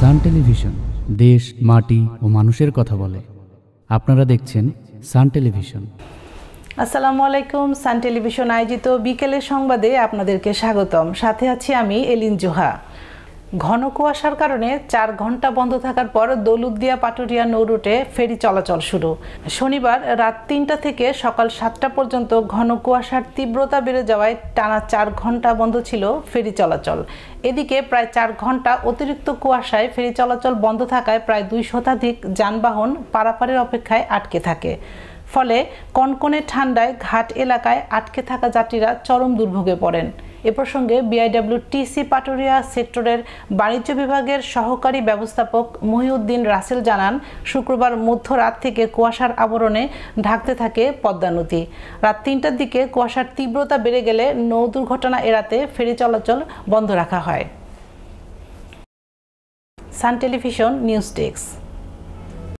সান television দেশ মাটি ও মানুষের কথা বলে আপনারা দেখছেন সান টেলিভিশন আসসালামু আলাইকুম সান টেলিভিশন আয়োজিত বিকেলের সংবাদে আপনাদেরকে স্বাগতম সাথে আছি আমি এলিন জোহা ঘন কুয়াশার কারণে চার ঘন্টা বন্ধ থাকার পর দৌলুদিয়া পাটুরিয়া নৌরুটে ফেরি চলাচল শুরু শনিবার রাত তিনটা থেকে সকাল সাতটা পর্যন্ত ঘন কুয়াশার তীব্রতা বেড়ে যাওয়ায় টানা চার ঘন্টা বন্ধ ছিল ফেরি চলাচল এদিকে প্রায় চার ঘন্টা অতিরিক্ত কুয়াশায় ফেরি চলাচল বন্ধ থাকায় প্রায় দুই শতাধিক যানবাহন পারাপারের অপেক্ষায় আটকে থাকে ফলে কনকনে ঠান্ডায় ঘাট এলাকায় আটকে থাকা যাত্রীরা চরম দুর্ভোগে পড়েন এ প্রসঙ্গে টিসি পাটুরিয়া সেক্টরের বাণিজ্য বিভাগের সহকারী ব্যবস্থাপক মহিউদ্দিন রাসেল জানান শুক্রবার মধ্যরাত থেকে কুয়াশার আবরণে ঢাকতে থাকে পদ্মা নদী রাত তিনটার দিকে কুয়াশার তীব্রতা বেড়ে গেলে নৌ দুর্ঘটনা এড়াতে ফেরি চলাচল বন্ধ রাখা হয় সান টেলিভিশন নিউজ ডেস্ক